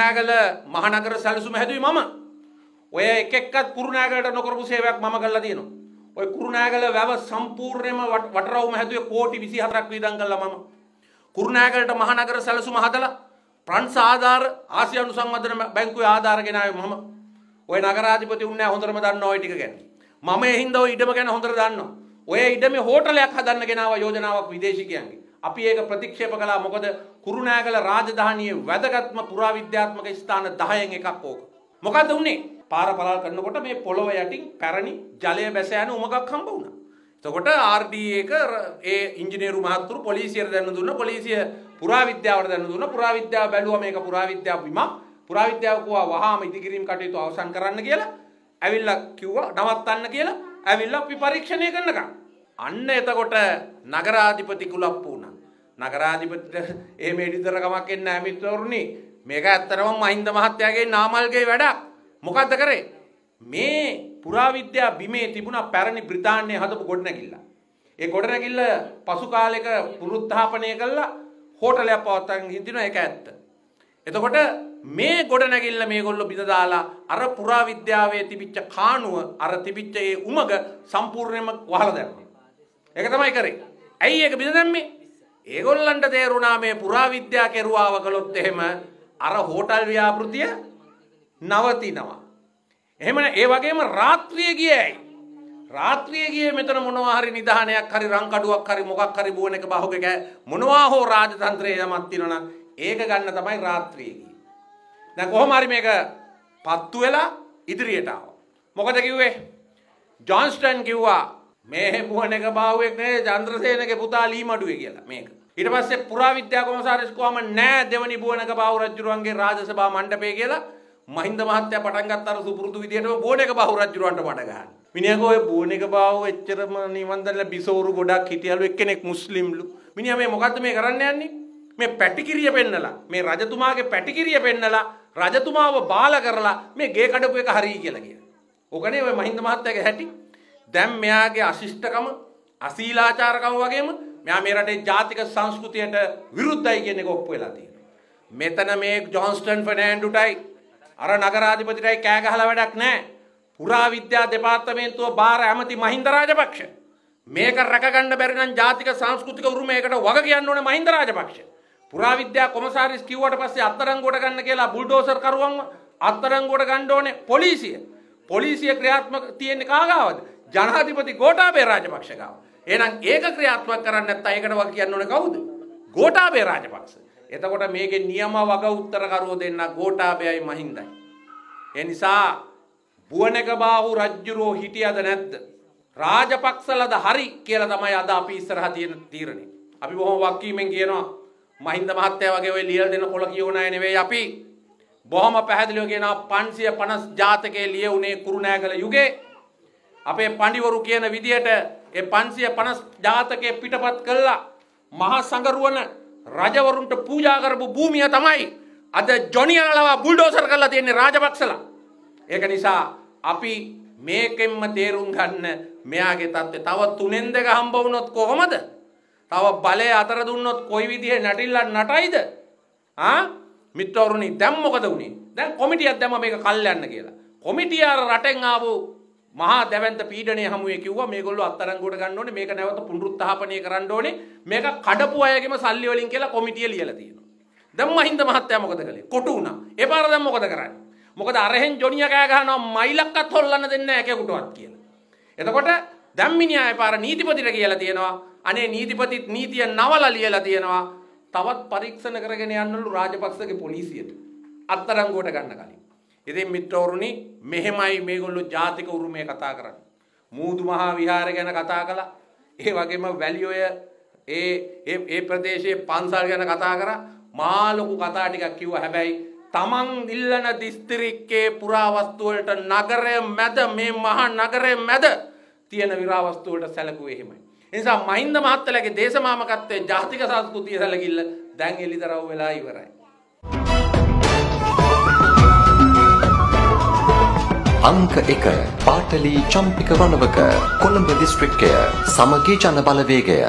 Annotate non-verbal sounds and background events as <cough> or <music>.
කුරුණෑගල මහනගර සැලසුම හැදුවේ මම. ඔය එක එක්කත් කුරුණෑගලට නොකරපු සේවයක් මම කරලා තියෙනවා. ඔය කුරුණෑගල වැව සම්පූර්ණයෙන්ම වටරවුම හැදුවේ කෝටි 24ක් වියදම් කළා මම. කුරුණෑගලට මහනගර සැලසුම හදලා ප්‍රංශ ආධාර ආසියානු සංවර්ධන බැංකුවේ ආධාර ගෙනාවේ මම. ඔය නගරාධිපති උන්නේ හොඳටම දන්නවා ওই ටික ගැන. මම එහින්ද ඔය ඉඩම ගැන හොඳට දන්නවා. ඔය ඉඩමේ හෝටලයක් හදන්න ගෙනාවා යෝජනාවක් විදේශිකයන්ගේ. අපි ඒක ප්‍රතික්ෂේප කළා මොකද කුරුණෑගල රාජධානියේ වැදගත්ම පුරාවිද්‍යාත්මක ස්ථාන 10න් එකක් ඕක. මොකද උනේ? පාර පළල් කරනකොට මේ පොළොව යටින් පැරණි ජලය බැස යන උමගක් හම්බ වුණා. එතකොට RD එක ඒ ඉංජිනේරු මහත්තුරු පොලිසියට දැනුම් දුන්නා. පොලිසිය පුරාවිද්‍යාවට දැනුම් දුන්නා. පුරාවිද්‍යාව බැලුවා මේක පුරාවිද්‍යාව විමක්. පුරාවිද්‍යාව කිව්වා වහාම ඉදිකිරීම් කටයුතු අවසන් කරන්න කියලා. ඇවිල්ලා කිව්වා නවත්තන්න කියලා. ඇවිල්ලා අපි පරීක්ෂණය කරනකම්. අන්න එතකොට නගරාධිපති කුලප්පු වුණා. නගරාධිපතිට ඒ <laughs> මේඩිතරකමක් එන්න ඇමිත්වරුණි මේක ඇත්තරම මහින්ද මහත්තයාගේ නාමල්ගේ වැඩක් මොකක්ද කරේ මේ පුරාවිද්‍යා බිමේ තිබුණ පැරණි බ්‍රතාානය හදපු ගොඩනැකිල්ල ඒ ගොඩනැකිල්ල පසු කාලෙක පුරුත්හාපනය කල්ලා හෝටලයක් පවත්තන් හිදින එක ඇත්ත එතකොට මේ ගොඩනැගිල්ල මේගොල්ල බිඳදාලා අර පුරාවිද්‍යාවේ තිබිච්ච කානුව අර තිබිච්ච ඒ උමග සම්පූර්ණයම වහල දැන්නේ. ඒක තමයි කරේ. ඇයි ඒක බිඳ දැම්මේ? ඒගොල්ලන්ට තේරුණා මේ පුරාවිද්‍යා කෙරුවාව කළොත් එහෙම අර හෝටල් ව්‍යාපෘතිය නවතිනවා. එහෙම ඒ වගේම රාත්‍රිය ගියයි. රාත්‍රිය ගියේ මෙතන මොනවා හරි නිධානයක් හරි රංකඩුවක් හරි මොකක් හරි බොන එක බහුකක මොනවා හෝ රාජතන්ත්‍රයේ යමක් තියෙනවා ඒක ගන්න තමයි රාත්‍රිය ගියේ. දැන් කොහොම හරි මේක පත්තු වෙලා ඉදිරියට ආවා. මොකද කිව්වේ? ජොන්ස්ටන් කිව්වා මේ මුවනක බාහුවෙක් නේ චන්ද්‍රසේනගේ පුතා ලීමඩුවේ කියලා මේක. ඊට පස්සේ පුරාවිද්‍යා කොමසාරිස් කොහම නෑ දෙවනි බුවනක බාහු රජුරුවන්ගේ රාජසභා මණ්ඩපය කියලා මහින්ද මහත්තයා පටන් ගත්ත අර සුපුරුදු විදියටම බුවනක බාහු රජුරුවන්ට බඩ ගන්න. මිනිහක ඔය බුවනක බාහු එච්චරම නිවන් දැල්ලා බිසෝරු ගොඩක් හිටියලු එක්කෙනෙක් මුස්ලිම්ලු. මිනිහා මේ මොකද්ද මේ කරන්න යන්නේ? මේ පැටිකිරිය පෙන්නලා මේ රජතුමාගේ පැටිකිරිය පෙන්නලා රජතුමාව බාල කරලා මේ ගේ කඩපු එක හරි කියලා කියන. ඕකනේ ඔය මහින්ද මහත්තයාගේ හැටි. දැන් මෙයාගේ අශිෂ්ටකම අශීලාචාරකම වගේම මෙයා මේ රටේ ජාතික සංස්කෘතියට විරුද්ධයි කියන එක ඔප්පු වෙලා තියෙනවා. මෙතන මේ ජොන්ස්ටන් ෆර්නෑන්ඩුටයි අර නගරාධිපතිටයි කෑ ගහලා වැඩක් නැහැ. පුරා විද්‍යා දෙපාර්තමේන්තුව බාර ඇමති මහින්ද රාජපක්ෂ. මේක රැකගන්න බැරි නම් ජාතික සංස්කෘතික උරුමයකට වග කියන්න ඕනේ මහින්ද රාජපක්ෂ. පුරා විද්‍යා කොමසාරිස් කිව්වට පස්සේ අත්තරංගුවට ගන්න කියලා බුල්ඩෝසර් කරුවන්ව අත්තරංගුවට ගන්න ඕනේ පොලිසිය. පොලිසිය ක්‍රියාත්මක තියෙන්නේ කාගාවද? ජනාධිපති ගෝටාබේ රාජපක්ෂ ගාව. එහෙනම් ඒක ක්‍රියාත්මක කරන්න නැත්නම් ඒකට වගේ කියන්න ඕනේ කවුද? ගෝටාබේ රාජපක්ෂ. එතකොට මේකේ නියම වග උත්තරකරුවෝ දෙන්න ගෝටාබේයි මහින්දයි. ඒ නිසා බුවනක බාහු රජුරෝ හිටියද නැද්ද? රාජපක්ෂලද හරි කියලා තමයි අද අපි ඉස්සරහ තියෙන තීරණය. අපි බොහොම වක්කීමෙන් කියනවා මහින්ද මහත්තයා වගේ ඔය ලියලා දෙන කොළ කියෝන අය නෙවෙයි අපි. බොහොම පැහැදිලිව කියනවා 550 ජාතකයේ ලියුනේ කුරුණෑගල යුගයේ අපේ පඬිවරු කියන විදියට ඒ 550 ජාතකයේ පිටපත් කළා මහා සංගරුවන රජවරුන්ට පූජා කරපු භූමිය තමයි අද ජොනියලලව බුල්ඩෝසර් කරලා තියෙන්නේ රාජපක්ෂලා. ඒක නිසා අපි මේකෙන්ම තේරුම් ගන්න මෙයාගේ தත්ත්වය තව තුනෙන් දෙක හම්බ වුණොත් කොහොමද? තව බලය අතර දුන්නොත් කොයි විදිහේ නැටිල්ලක් නටයිද? ආ මිත්‍රවරුනි දැන් මොකද වුනේ? දැන් කොමිටියක් දැම්ම මේක කල්යන්න කියලා. කොමිටිය අර රටෙන් ආපු මහා දැවන්ත පීඩනය හමුවේ කිව්වා මේගොල්ලෝ අත්තරංගුවට ගන්න ඕනේ මේක නැවත පුනරුත්ථාපනය කරන්න ඕනේ මේක කඩපු අයගේම සල්ලි වලින් කියලා කොමිටිය ලියලා තියෙනවා දැන් මහින්ද මහත්තයා මොකද කළේ කොටු වුණා ඒ පාර දැන් මොකද කරන්නේ මොකද අරහෙන් ජොනිය කෑ ගහනවා මයිලක්වත් හොල්ලන්න දෙන්නේ නැහැ කෙකුටවත් කියලා එතකොට දැන් මිනිහා ඒ පාර නීතිපතිට කියලා තියෙනවා අනේ නීතිපතිත් නීතිය නවලා ලියලා තියෙනවා තවත් පරීක්ෂණ කරගෙන යන්නලු රාජපක්ෂගේ පොලිසියට අත්තරංගුවට ගන්න කලින් ඉතින් මිත්‍රවරුනි මෙහෙමයි මේගොල්ලෝ ජාතික උරුමය කතා කරන්නේ. මූදු මහා විහාරය ගැන කතා කළා. ඒ වගේම වැලි ඔය ඒ ඒ ප්‍රදේශයේ පන්සල් ගැන කතා කරා. මා ලොකු කතා ටිකක් කිව්වා. හැබැයි තමන් ඉල්ලන දිස්ත්‍රික්කයේ පුරාවස්තු වලට නගරය මැද මේ මහා නගරය මැද තියෙන විරාවස්තු වලට සැලකුවේ එහෙමයි. ඒ නිසා මහින්ද මහත්තයාගේ දේශමාමකත්වයේ ජාතික සංස්කෘතිය සැලකිල්ල දැන් එලිදරව් වෙලා ඉවරයි. අංක 1 පාටලී චම්පික රණවක කොළඹ දිස්ත්‍රික්කය සමගී ජනබලවේගය